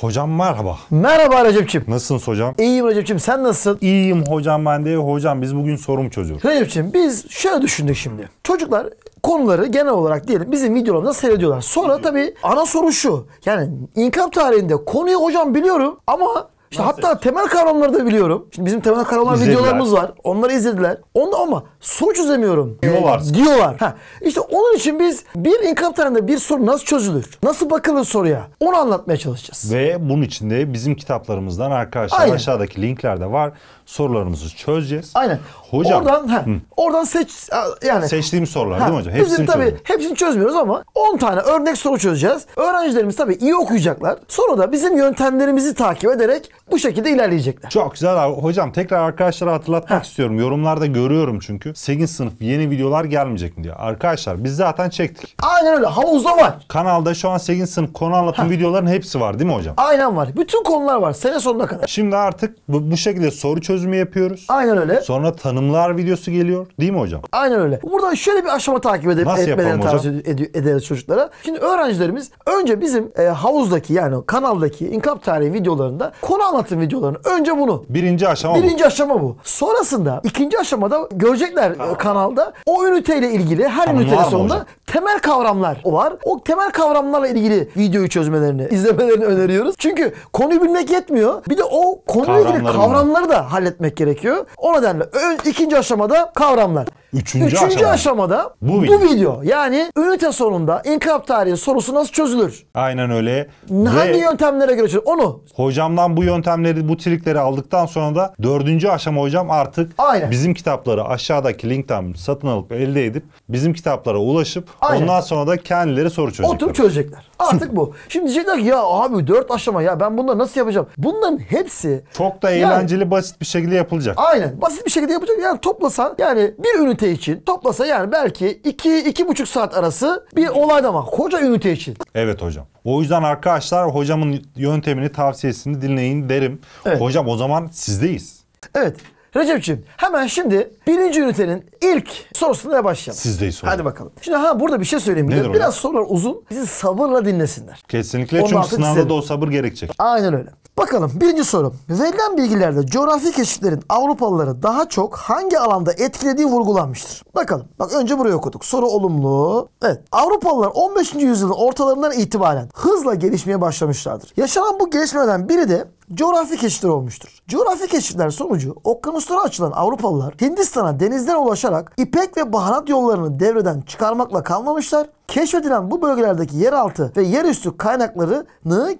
Hocam merhaba. Merhaba Recep'ciğim. Nasılsın hocam? İyiyim Recep'ciğim sen nasılsın? İyiyim hocam ben de. Hocam biz bugün sorum çözüyoruz. Recep'ciğim biz şöyle düşündük şimdi. Çocuklar konuları genel olarak diyelim bizim videolarımızda seyrediyorlar. Sonra tabii ana soru şu. Yani inkılap tarihinde konuyu hocam biliyorum ama işte hatta temel kavramları da biliyorum. Şimdi bizim temel kavramlar izlediler. videolarımız var. Onları izlediler. Onu ama soru çözemiyorum. Diyorlar. Ee, diyorlar. Ha. İşte onun için biz bir inkılap tarihinde bir soru nasıl çözülür? Nasıl bakılır soruya? Onu anlatmaya çalışacağız. Ve bunun için de bizim kitaplarımızdan arkadaşlar Aynen. aşağıdaki linklerde var. Sorularımızı çözeceğiz. Aynen. Hocam. Oradan ha, oradan seç yani seçtiğim sorular ha, değil mi hocam? Hepsini bizim tabii çözüm. hepsini çözmüyoruz ama 10 tane örnek soru çözeceğiz. Öğrencilerimiz tabii iyi okuyacaklar. Sonra da bizim yöntemlerimizi takip ederek bu şekilde ilerleyecekler. Çok güzel abi. Hocam tekrar arkadaşlara hatırlatmak Heh. istiyorum. Yorumlarda görüyorum çünkü. 8 sınıf yeni videolar gelmeyecek mi diye Arkadaşlar biz zaten çektik. Aynen öyle. Havuzda var. Kanalda şu an 8 sınıf konu anlatım Heh. videoların hepsi var değil mi hocam? Aynen var. Bütün konular var. Sene sonuna kadar. Şimdi artık bu, bu şekilde soru çözümü yapıyoruz. Aynen öyle. Sonra tanımlar videosu geliyor. Değil mi hocam? Aynen öyle. Buradan şöyle bir aşama takip edip Nasıl etmelerini tavsiye ed ederiz çocuklara. Şimdi öğrencilerimiz önce bizim e, havuzdaki yani kanaldaki inkılap tarihi videolarında konu anlatım anlatın videolarını. Önce bunu. Birinci aşama Birinci bu. aşama bu. Sonrasında ikinci aşamada görecekler tamam. kanalda o üniteyle ilgili her tamam, ünitenin sonunda temel kavramlar var. O temel kavramlarla ilgili videoyu çözmelerini, izlemelerini öneriyoruz. Çünkü konuyu bilmek yetmiyor. Bir de o konuyla ilgili kavramları da halletmek gerekiyor. O nedenle ön, ikinci aşamada kavramlar. Üçüncü, Üçüncü aşamada, aşamada bu, video. bu video. Yani ünite sonunda inkılap tarihi sorusu nasıl çözülür? Aynen öyle. Hangi Ve yöntemlere göre çözülür? Onu. Hocamdan bu yöntemleri, bu trikleri aldıktan sonra da dördüncü aşama hocam artık Aynen. bizim kitapları aşağıdaki linkten satın alıp elde edip bizim kitaplara ulaşıp Aynen. ondan sonra da kendileri soru çözecekler. Oturup çözecekler. Artık bu. Şimdi diyecekler ki ya abi dört aşama ya ben bunları nasıl yapacağım? Bunların hepsi... Çok da eğlenceli yani, basit bir şekilde yapılacak. Aynen. Basit bir şekilde yapılacak. Yani toplasan yani bir ünite ünite için toplasa yani belki 2 iki, 2,5 iki saat arası bir olay da ama koca ünite için. Evet hocam. O yüzden arkadaşlar hocamın yöntemini tavsiyesini dinleyin derim. Evet. Hocam o zaman sizdeyiz. Evet. Recep'ciğim hemen şimdi birinci ünitenin ilk sorusuna başlayalım. Sizdeyiz sonra. Hadi bakalım. Şimdi ha burada bir şey söyleyeyim. Nedir Biraz o? sorular uzun. Bizi sabırla dinlesinler. Kesinlikle çünkü sınavda isterim. da o sabır gerekecek. Aynen öyle. Bakalım birinci sorum. Verilen bilgilerde coğrafi keşiflerin Avrupalıları daha çok hangi alanda etkilediği vurgulanmıştır? Bakalım. Bak önce burayı okuduk. Soru olumlu. Evet. Avrupalılar 15. yüzyılın ortalarından itibaren hızla gelişmeye başlamışlardır. Yaşanan bu gelişmeden biri de coğrafi keşifler olmuştur. Coğrafi keşifler sonucu okyanuslara açılan Avrupalılar Hindistan'a denizden ulaşarak ipek ve baharat yollarını devreden çıkarmakla kalmamışlar. Keşfedilen bu bölgelerdeki yeraltı ve yerüstü kaynaklarını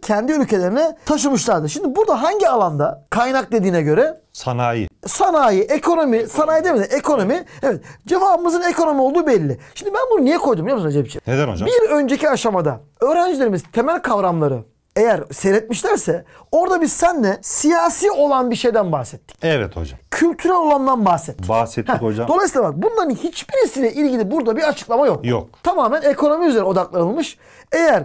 kendi ülkelerine taşımışlardı. Şimdi burada hangi alanda kaynak dediğine göre Sanayi. Sanayi, ekonomi, sanayi demedi, ekonomi. Evet, cevabımızın ekonomi olduğu belli. Şimdi ben bunu niye koydum biliyor musun Recep'ciğim? Neden hocam? Bir önceki aşamada öğrencilerimiz temel kavramları eğer seyretmişlerse orada biz senle siyasi olan bir şeyden bahsettik. Evet hocam kültürel olandan bahsettik. Bahsettik Heh. hocam. Dolayısıyla bak bunların hiçbirisiyle ilgili burada bir açıklama yok. Yok. Tamamen ekonomi üzerine odaklanılmış. Eğer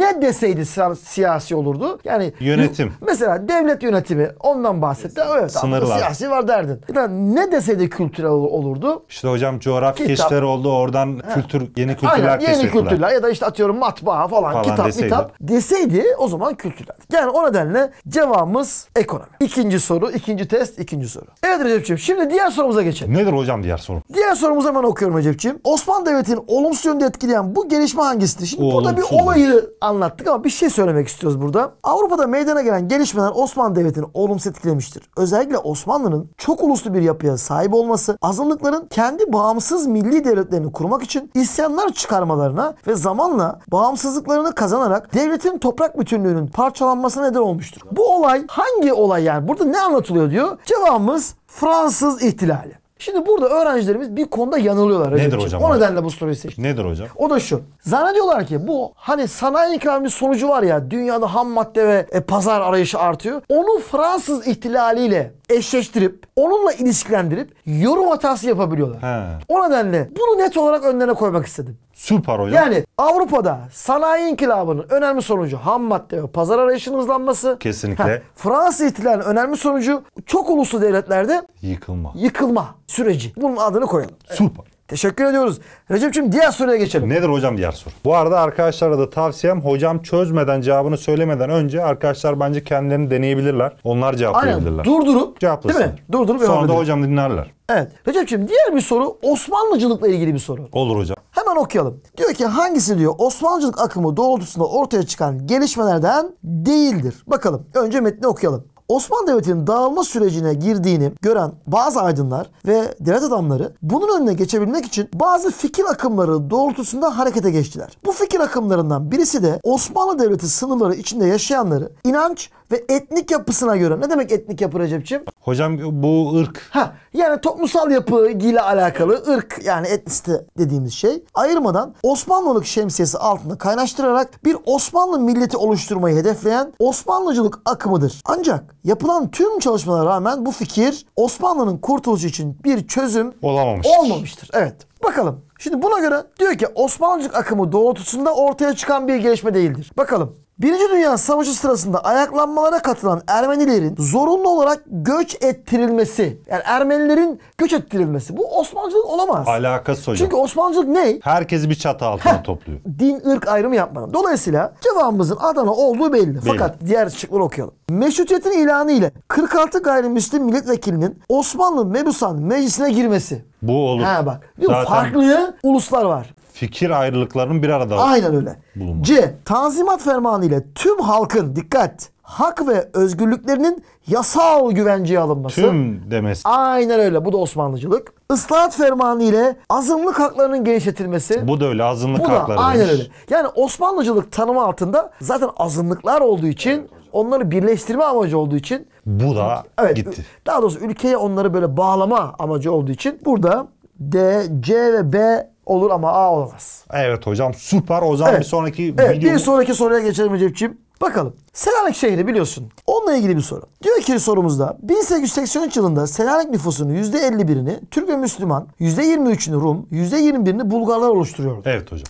ne deseydi siyasi olurdu. Yani yönetim. Mesela devlet yönetimi ondan bahsetti. Evet, Sınırlar. Siyasi var derdin. Yani ne deseydi kültürel olurdu. İşte hocam coğrafya keşifleri oldu. Oradan He. kültür yeni kültürler Aynen, yeni kültürler ya da işte atıyorum matbaa falan, falan kitap deseydi. kitap deseydi o zaman kültürler. Yani o nedenle cevabımız ekonomi. İkinci soru, ikinci test, ikinci soru. Evet Recep'ciğim şimdi diğer sorumuza geçelim. Nedir hocam diğer soru? Diğer sorumuzu hemen okuyorum Recep'ciğim. Osmanlı Devleti'nin olumsuz yönde etkileyen bu gelişme hangisidir? Şimdi o burada bir olayı anlattık ama bir şey söylemek istiyoruz burada. Avrupa'da meydana gelen gelişmeler Osmanlı Devleti'ni olumsuz etkilemiştir. Özellikle Osmanlı'nın çok uluslu bir yapıya sahip olması, azınlıkların kendi bağımsız milli devletlerini kurmak için isyanlar çıkarmalarına ve zamanla bağımsızlıklarını kazanarak devletin toprak bütünlüğünün parçalanmasına neden olmuştur. Bu olay hangi olay yani? Burada ne anlatılıyor diyor. Cevabımız Fransız ihtilali. Şimdi burada öğrencilerimiz bir konuda yanılıyorlar. Nedir hocam? hocam o nedenle hocam? bu soruyu seçtim. Nedir hocam? O da şu. Zannediyorlar ki bu hani sanayi ikramı sonucu var ya dünyada ham madde ve e, pazar arayışı artıyor. Onu Fransız ihtilaliyle eşleştirip onunla ilişkilendirip yorum hatası yapabiliyorlar. He. O nedenle bunu net olarak önlerine koymak istedim. Süper hocam. Yani Avrupa'da sanayi inkılabının önemli sonucu ham madde ve pazar arayışının hızlanması. Kesinlikle. Ha, Fransa ihtilalinin önemli sonucu çok uluslu devletlerde yıkılma. Yıkılma süreci. Bunun adını koyalım. Süper. Evet. Teşekkür ediyoruz. Recep'ciğim diğer soruya geçelim. Nedir hocam diğer soru? Bu arada arkadaşlara da tavsiyem hocam çözmeden cevabını söylemeden önce arkadaşlar bence kendilerini deneyebilirler. Onlar cevaplayabilirler. Aynen durdurup cevaplasınlar. Değil mi? Durdurup Sonra da hocam dinlerler. Evet. Recep'ciğim diğer bir soru Osmanlıcılıkla ilgili bir soru. Olur hocam. Hemen okuyalım. Diyor ki hangisi diyor Osmanlıcılık akımı doğrultusunda ortaya çıkan gelişmelerden değildir. Bakalım önce metni okuyalım. Osmanlı Devleti'nin dağılma sürecine girdiğini gören bazı aydınlar ve devlet adamları bunun önüne geçebilmek için bazı fikir akımları doğrultusunda harekete geçtiler. Bu fikir akımlarından birisi de Osmanlı Devleti sınırları içinde yaşayanları inanç ve etnik yapısına göre. Ne demek etnik yapı Recep'ciğim? Hocam bu ırk. Ha, yani toplumsal yapı ile alakalı ırk yani etnisite dediğimiz şey ayırmadan Osmanlılık şemsiyesi altında kaynaştırarak bir Osmanlı milleti oluşturmayı hedefleyen Osmanlıcılık akımıdır. Ancak yapılan tüm çalışmalara rağmen bu fikir Osmanlı'nın kurtuluşu için bir çözüm olamamıştır. olmamıştır. Evet. Bakalım. Şimdi buna göre diyor ki Osmanlıcılık akımı doğrultusunda ortaya çıkan bir gelişme değildir. Bakalım Birinci Dünya Savaşı sırasında ayaklanmalara katılan Ermenilerin zorunlu olarak göç ettirilmesi. Yani Ermenilerin göç ettirilmesi. Bu Osmanlıcılık olamaz. Alakası hocam. Çünkü Osmanlıcılık ne? Herkesi bir çatı altına Heh, topluyor. Din ırk ayrımı yapmanın. Dolayısıyla cevabımızın Adana olduğu belli. belli. Fakat diğer şıkları okuyalım. Meşrutiyetin ilanı ile 46 gayrimüslim milletvekilinin Osmanlı Mebusan meclisine girmesi. Bu olur. Ha bak. Zaten... Farklı uluslar var fikir ayrılıklarının bir arada Aynen öyle. Bulunması. C. Tanzimat fermanı ile tüm halkın dikkat hak ve özgürlüklerinin yasal güvenceye alınması. Tüm demesi. Aynen öyle. Bu da Osmanlıcılık. Islahat fermanı ile azınlık haklarının genişletilmesi. Bu da öyle. Azınlık bu hakları. Da, aynen öyle. Yani Osmanlıcılık tanımı altında zaten azınlıklar olduğu için onları birleştirme amacı olduğu için bu da evet, gitti. Daha doğrusu ülkeye onları böyle bağlama amacı olduğu için burada D, C ve B olur ama A olamaz. Evet hocam süper. O zaman evet. bir sonraki evet, video... Bir sonraki soruya geçelim Recep'ciğim. Bakalım. Selanik şehri biliyorsun. Onunla ilgili bir soru. Diyor ki sorumuzda 1883 yılında Selanik nüfusunun %51'ini Türk ve Müslüman, %23'ünü Rum, %21'ini Bulgarlar oluşturuyordu. Evet hocam.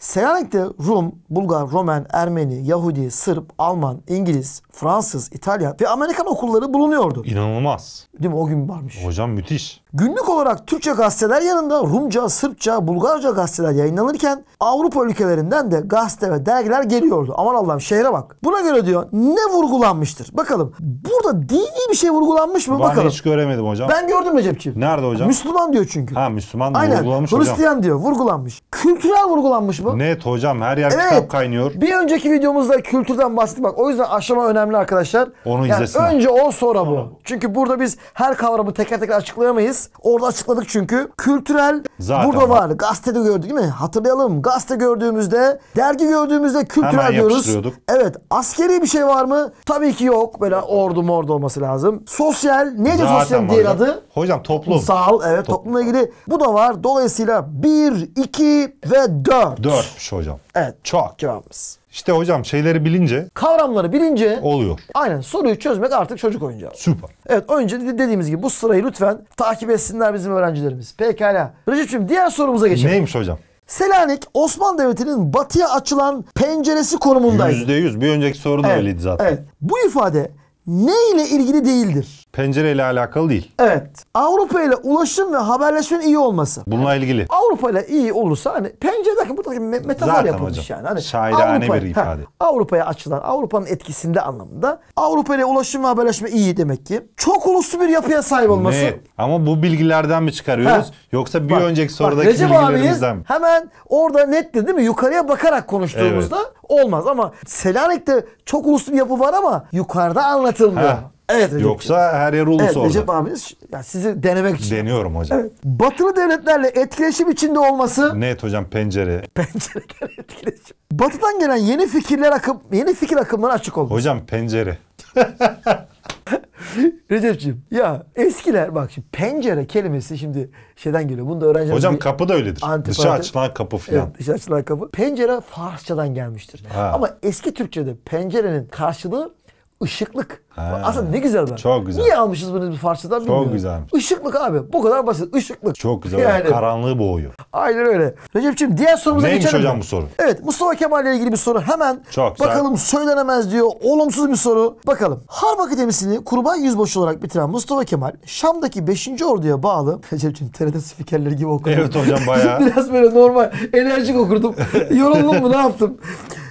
Selanik'te Rum, Bulgar, Romen, Ermeni, Yahudi, Sırp, Alman, İngiliz, Fransız, İtalyan ve Amerikan okulları bulunuyordu. İnanılmaz. Değil mi? O gün varmış. Hocam müthiş. Günlük olarak Türkçe gazeteler yanında Rumca, Sırpça, Bulgarca gazeteler yayınlanırken Avrupa ülkelerinden de gazete ve dergiler geliyordu. Aman Allah'ım şehre bak. Buna göre diyor ne vurgulanmıştır? Bakalım. Burada dini bir şey vurgulanmış mı? Ben Bakalım. hiç göremedim hocam. Ben gördüm Recep'ciğim. Nerede hocam? Müslüman diyor çünkü. Ha Müslüman Aynen. vurgulanmış Hristiyan hocam. Hristiyan diyor vurgulanmış. Kültürel vurgulanmış mı? kitabı. Net hocam her yer evet, kitap kaynıyor. Bir önceki videomuzda kültürden bahsettik. Bak o yüzden aşama önemli arkadaşlar. Onu yani izlesin. Önce o sonra bu. Tamam. Çünkü burada biz her kavramı teker teker açıklayamayız. Orada açıkladık çünkü. Kültürel Zaten burada var. var. Gazetede gördük değil mi? Hatırlayalım. Gazete gördüğümüzde, dergi gördüğümüzde kültürel Hemen diyoruz. Evet. Askeri bir şey var mı? Tabii ki yok. Böyle ordu mordu olması lazım. Sosyal. Neydi Zaten sosyal diğer hocam. adı? Hocam toplum. Sağ ol. Evet. Toplum. Toplumla ilgili. Bu da var. Dolayısıyla 1, 2 ve 4. 4. Çarpmış hocam. Evet. Çok. Cevabımız. İşte hocam şeyleri bilince Kavramları bilince oluyor. Aynen soruyu çözmek artık çocuk oyuncağı. Süper. Evet önce dediğimiz gibi bu sırayı lütfen takip etsinler bizim öğrencilerimiz. Pekala. Recep'ciğim diğer sorumuza geçelim. Neymiş hocam? Selanik Osmanlı Devleti'nin batıya açılan penceresi konumundaydı. %100 bir önceki soru da öyleydi zaten. Evet. Bu ifade ne ile ilgili değildir? Pencere ile alakalı değil. Evet. Avrupa ile ulaşım ve haberleşmenin iyi olması. Bununla ilgili. Avrupa ile iyi olursa hani pencere derken buradaki me- metafor yapılmış yani. Hani Şairane Avrupa, bir ifade. Avrupa'ya açılan, Avrupa'nın etkisinde anlamında. Avrupa ile ulaşım ve haberleşme iyi demek ki. Çok uluslu bir yapıya sahip olması. Ne? Ama bu bilgilerden mi çıkarıyoruz? Ha. Yoksa bir bak, önceki sorudaki bak, Recep bilgilerimizden mi? Hemen orada net değil mi? Yukarıya bakarak konuştuğumuzda evet. olmaz ama Selanik'te çok uluslu bir yapı var ama yukarıda anlatılıyor katılmıyor. Ha. Evet Recep Yoksa her yer ulus evet, Recep abiniz yani sizi denemek için. Deniyorum hocam. Evet. Batılı devletlerle etkileşim içinde olması. Net hocam pencere. Pencereden etkileşim. Batıdan gelen yeni fikirler akım, yeni fikir akımları açık olmuş. Hocam pencere. Recep'ciğim ya eskiler bak şimdi pencere kelimesi şimdi şeyden geliyor. Bunu da öğrenciler... Hocam bir... kapı da öyledir. Antipati. Dışa açılan kapı falan. Evet dışa açılan kapı. Pencere Farsçadan gelmiştir. Ha. Ama eski Türkçe'de pencerenin karşılığı ışıklık. Aslında ne güzel ben. Çok güzel. Niye almışız bunu bir Farsçadan bilmiyorum. Çok güzelmiş. Işıklık abi. Bu kadar basit. Işıklık. Çok güzel. Yani. Karanlığı boğuyor. Aynen öyle. Recep'ciğim diğer sorumuza Neymiş geçelim. Neymiş hocam bu soru? Evet Mustafa Kemal ile ilgili bir soru. Hemen Çok bakalım güzel. söylenemez diyor. Olumsuz bir soru. Bakalım. Harp Akademisi'ni kurban yüzbaşı olarak bitiren Mustafa Kemal Şam'daki 5. orduya bağlı. Recep'ciğim TRT spikerleri gibi okudum. Evet hocam bayağı. Biraz böyle normal enerjik okurdum. Yoruldum mu ne yaptım?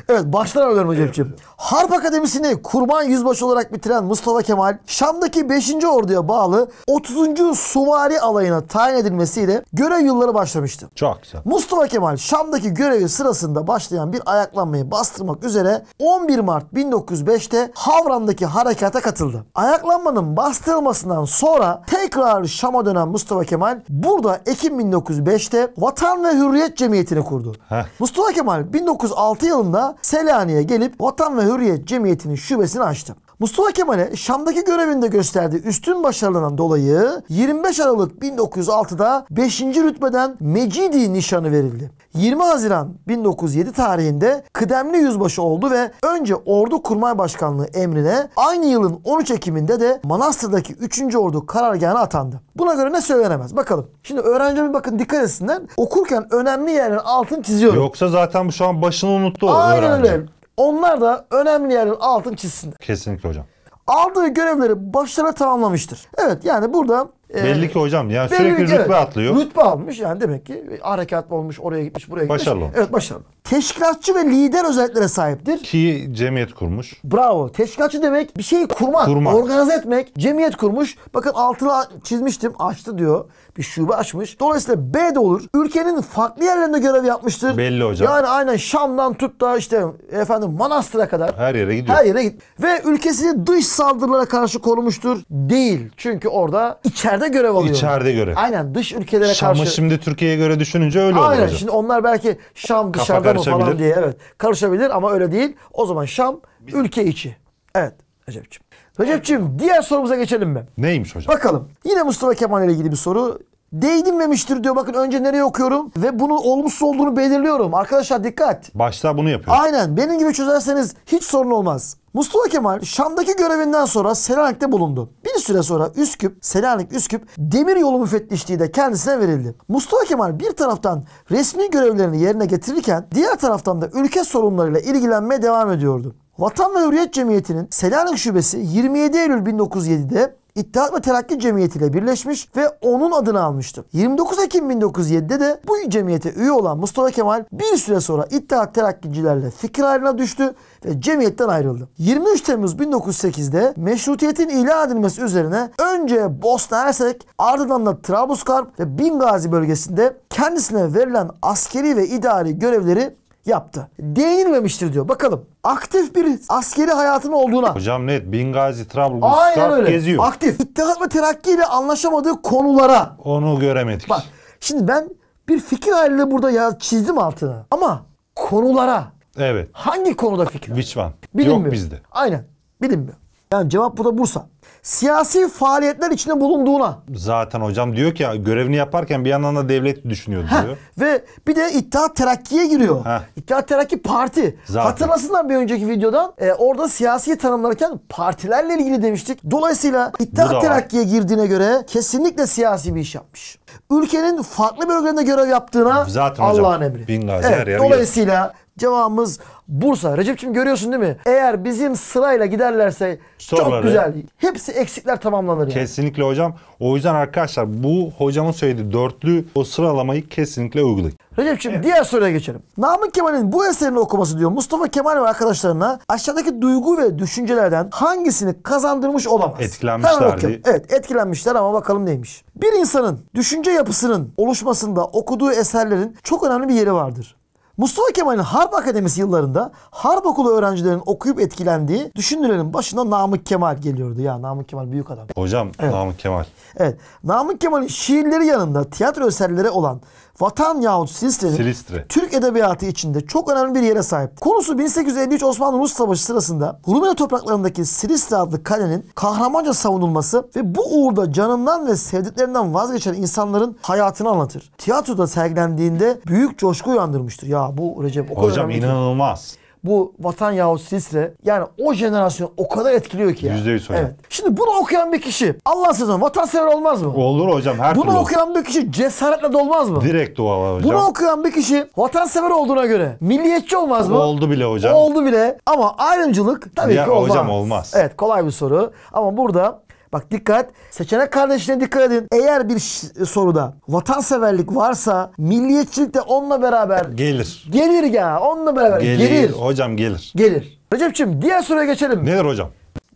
Evet baştan alıyorum Recep'ciğim. Evet. Harp Akademisi'ni kurban yüzbaşı olarak bitiren Mustafa Kemal, Şam'daki 5. Ordu'ya bağlı 30. Suvari alayına tayin edilmesiyle görev yılları başlamıştı. Çok güzel. Mustafa Kemal, Şam'daki görevi sırasında başlayan bir ayaklanmayı bastırmak üzere 11 Mart 1905'te Havran'daki harekata katıldı. Ayaklanmanın bastırılmasından sonra tekrar Şam'a dönen Mustafa Kemal, burada Ekim 1905'te Vatan ve Hürriyet Cemiyeti'ni kurdu. Heh. Mustafa Kemal 1906 yılında Selanik'e gelip Vatan ve Hürriyet Cemiyeti'nin şubesini açtı. Mustafa Kemal'e Şam'daki görevinde gösterdiği üstün başarılarından dolayı 25 Aralık 1906'da 5. rütbeden Mecidi nişanı verildi. 20 Haziran 1907 tarihinde kıdemli yüzbaşı oldu ve önce Ordu Kurmay Başkanlığı emrine aynı yılın 13 Ekim'inde de Manastır'daki 3. Ordu karargahına atandı. Buna göre ne söylenemez bakalım. Şimdi öğrencilerime bakın dikkat etsinler. Okurken önemli yerlerin altını çiziyorum. Yoksa zaten şu an başını unuttu o Aynen öğrenci. öyle. Onlar da önemli yerin altın çizsinler. Kesinlikle hocam. Aldığı görevleri başarıyla tamamlamıştır. Evet yani burada e, Belli ki hocam ya sürekli ki, rütbe evet, atlıyor. Rütbe almış yani demek ki harekat olmuş oraya gitmiş buraya gitmiş. Başarılı olmuş. Evet başarılı teşkilatçı ve lider özelliklere sahiptir. Ki cemiyet kurmuş. Bravo. Teşkilatçı demek bir şeyi kurmak, kurmak. organize etmek. Cemiyet kurmuş. Bakın altına çizmiştim. Açtı diyor. Bir şube açmış. Dolayısıyla B de olur. Ülkenin farklı yerlerinde görev yapmıştır. Belli hocam. Yani aynen Şam'dan tut da işte efendim Manastır'a kadar. Her yere gidiyor. Her yere git. Ve ülkesini dış saldırılara karşı korumuştur. Değil. Çünkü orada içeride görev alıyor. İçeride görev. Aynen dış ülkelere Şam'ı karşı. Şam'ı şimdi Türkiye'ye göre düşününce öyle aynen. olur hocam. Şimdi onlar belki Şam dışarıda mı falan diye. Evet. Karışabilir ama öyle değil. O zaman Şam Bizim. ülke içi. Evet Recep'ciğim. Recep'ciğim diğer sorumuza geçelim mi? Neymiş hocam? Bakalım. Yine Mustafa Kemal ile ilgili bir soru. Değdirmemiştir diyor. Bakın önce nereye okuyorum ve bunu olumsuz olduğunu belirliyorum. Arkadaşlar dikkat. Başta bunu yapıyor. Aynen. Benim gibi çözerseniz hiç sorun olmaz. Mustafa Kemal Şam'daki görevinden sonra Selanik'te bulundu. Bir süre sonra Üsküp, Selanik Üsküp demir yolu müfettişliği de kendisine verildi. Mustafa Kemal bir taraftan resmi görevlerini yerine getirirken diğer taraftan da ülke sorunlarıyla ilgilenmeye devam ediyordu. Vatan ve Hürriyet Cemiyeti'nin Selanik Şubesi 27 Eylül 1907'de İttihat ve Terakki Cemiyeti ile birleşmiş ve onun adını almıştı. 29 Ekim 1907'de de bu cemiyete üye olan Mustafa Kemal bir süre sonra İttihat Terakkicilerle fikir ayrına düştü ve cemiyetten ayrıldı. 23 Temmuz 1908'de meşrutiyetin ilan edilmesi üzerine önce Bosna Hersek ardından da Trablusgarp ve Bingazi bölgesinde kendisine verilen askeri ve idari görevleri yaptı. Değinilmemiştir diyor. Bakalım. Aktif bir askeri hayatın olduğuna. Hocam net Bingazi, Trabzon, Aynen öyle. geziyor. Aktif. İttihat ve terakki ile anlaşamadığı konulara. Onu göremedik. Bak şimdi ben bir fikir ayrılığı burada ya çizdim altına. Ama konulara. Evet. Hangi konuda fikir? Which one? Bilinmiyor. Yok bizde. Aynen. Bilinmiyor. Yani cevap bu da Bursa. Siyasi faaliyetler içinde bulunduğuna. Zaten hocam diyor ki ya görevini yaparken bir yandan da devlet düşünüyor diyor. Heh, ve bir de İttihat Terakki'ye giriyor. Heh. İttihat Terakki parti. Zaten. Hatırlasınlar bir önceki videodan. E, orada siyasi tanımlarken partilerle ilgili demiştik. Dolayısıyla İttihat Terakki'ye girdiğine göre kesinlikle siyasi bir iş yapmış. Ülkenin farklı bölgelerinde görev yaptığına Zaten Allah'ın emri. Bin gazi evet, her yer dolayısıyla Cevabımız Bursa. Recep'ciğim görüyorsun değil mi? Eğer bizim sırayla giderlerse Soruları. çok güzel. Hepsi eksikler tamamlanır yani. Kesinlikle hocam. O yüzden arkadaşlar bu hocamın söylediği dörtlü o sıralamayı kesinlikle uygulayın. Recep'ciğim evet. diğer soruya geçelim. Namık Kemal'in bu eserini okuması diyor. Mustafa Kemal ve arkadaşlarına aşağıdaki duygu ve düşüncelerden hangisini kazandırmış olamaz? Etkilenmişlerdi. Evet etkilenmişler ama bakalım neymiş. Bir insanın düşünce yapısının oluşmasında okuduğu eserlerin çok önemli bir yeri vardır. Mustafa Kemal'in Harp Akademisi yıllarında Harp Okulu öğrencilerinin okuyup etkilendiği düşündürenin başında Namık Kemal geliyordu. Ya Namık Kemal büyük adam. Hocam evet. Namık Kemal. Evet. Namık Kemal'in şiirleri yanında tiyatro eserleri olan Vatan yahut Silistre'nin Silistre. Türk edebiyatı içinde çok önemli bir yere sahip. Konusu 1853 Osmanlı-Rus Savaşı sırasında Rumeli topraklarındaki Silistre adlı kalenin kahramanca savunulması ve bu uğurda canından ve sevdiklerinden vazgeçen insanların hayatını anlatır. Tiyatroda sergilendiğinde büyük coşku uyandırmıştır. Ya bu Recep o kadar Hocam önemli. inanılmaz bu Vatan yahut Silsile yani o jenerasyonu o kadar etkiliyor ki. Yüzde yüz hocam. Evet. Şimdi bunu okuyan bir kişi Allah sezon vatansever olmaz mı? Olur hocam her Bunu türlü. okuyan bir kişi cesaretle dolmaz mı? Direkt dua var hocam. Bunu okuyan bir kişi vatansever olduğuna göre milliyetçi olmaz mı? Oldu bile hocam. Oldu bile ama ayrımcılık tabii ya, ki olmaz. Hocam olmaz. Evet kolay bir soru ama burada Bak dikkat. Seçenek kardeşine dikkat edin. Eğer bir soruda vatanseverlik varsa milliyetçilik de onunla beraber gelir. Gelir ya. Onunla beraber gelir. gelir. Hocam gelir. Gelir. Recep'ciğim diğer soruya geçelim. Nedir hocam?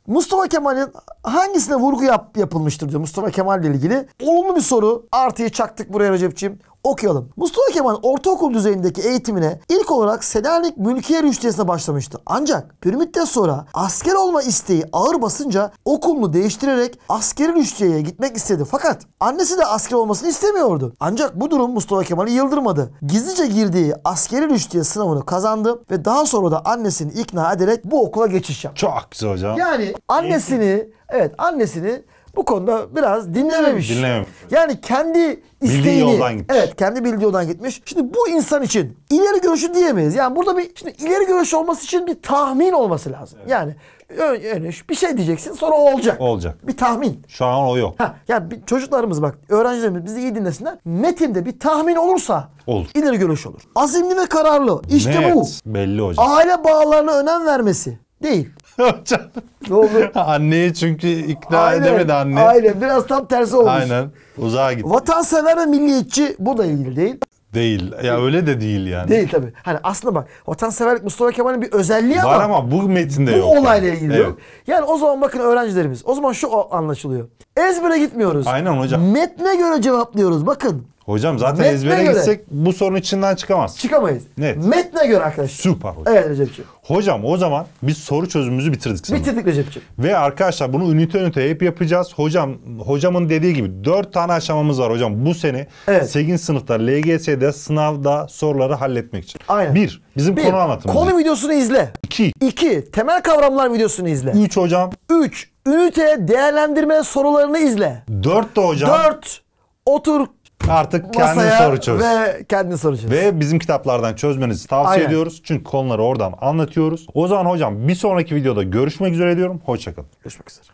Mustafa Kemal'in hangisine vurgu yap, yapılmıştır diyor Mustafa Kemal ile ilgili. Olumlu bir soru. Artıyı çaktık buraya Recep'ciğim okuyalım. Mustafa Kemal ortaokul düzeyindeki eğitimine ilk olarak Selanik Mülkiye Rüştiyesi'ne başlamıştı. Ancak piramitten sonra asker olma isteği ağır basınca okulunu değiştirerek askeri rüştiyeye gitmek istedi. Fakat annesi de asker olmasını istemiyordu. Ancak bu durum Mustafa Kemal'i yıldırmadı. Gizlice girdiği askeri rüştiye sınavını kazandı ve daha sonra da annesini ikna ederek bu okula geçiş yaptı. Çok güzel hocam. Yani annesini evet annesini bu konuda biraz dinlememiş. Dinlememiş. Yani kendi isteğini. Bildiği yoldan gitmiş. Evet kendi bildiği yoldan gitmiş. Şimdi bu insan için ileri görüşü diyemeyiz. Yani burada bir şimdi ileri görüş olması için bir tahmin olması lazım. Evet. Yani yani bir şey diyeceksin sonra o olacak. Olacak. Bir tahmin. Şu an o yok. Ha, yani bir, çocuklarımız bak öğrencilerimiz bizi iyi dinlesinler. Metinde bir tahmin olursa olur. ileri görüş olur. Azimli ve kararlı. İşte Net, bu. Belli hocam. Aile bağlarına önem vermesi değil hocam. Ne oldu? Anneyi çünkü ikna aynen, edemedi anne. Aynen biraz tam tersi olmuş. Aynen uzağa gitti. Vatansever ve milliyetçi bu da ilgili değil. Değil. Ya öyle de değil yani. Değil tabi. Hani aslında bak vatanseverlik Mustafa Kemal'in bir özelliği Var ama. Var ama bu metinde bu yok. Bu olayla yani. ilgili evet. Yani o zaman bakın öğrencilerimiz. O zaman şu anlaşılıyor. Ezbere gitmiyoruz. Aynen hocam. Metne göre cevaplıyoruz. Bakın Hocam zaten Metne ezbere göre- gitsek bu sorun içinden çıkamaz. Çıkamayız. Net. Metne göre arkadaşlar. Süper hocam. Evet Recep'ciğim. Hocam o zaman biz soru çözümümüzü bitirdik sanırım. Bitirdik Recep'ciğim. Ve arkadaşlar bunu ünite ünite hep yapacağız. Hocam hocamın dediği gibi 4 tane aşamamız var hocam bu sene. Evet. 8. sınıfta LGS'de sınavda soruları halletmek için. Aynen. 1. Bizim Bir, konu anlatımı. konu videosunu izle. 2. 2. Temel kavramlar videosunu izle. 3 hocam. 3. Ünite değerlendirme sorularını izle. 4 de hocam. 4. Otur Artık kendi soru çöz. Ve kendi soru çöz. Ve bizim kitaplardan çözmenizi tavsiye Aynen. ediyoruz. Çünkü konuları oradan anlatıyoruz. O zaman hocam bir sonraki videoda görüşmek üzere diyorum. Hoşçakalın. Görüşmek üzere.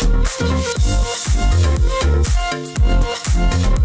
Thank you.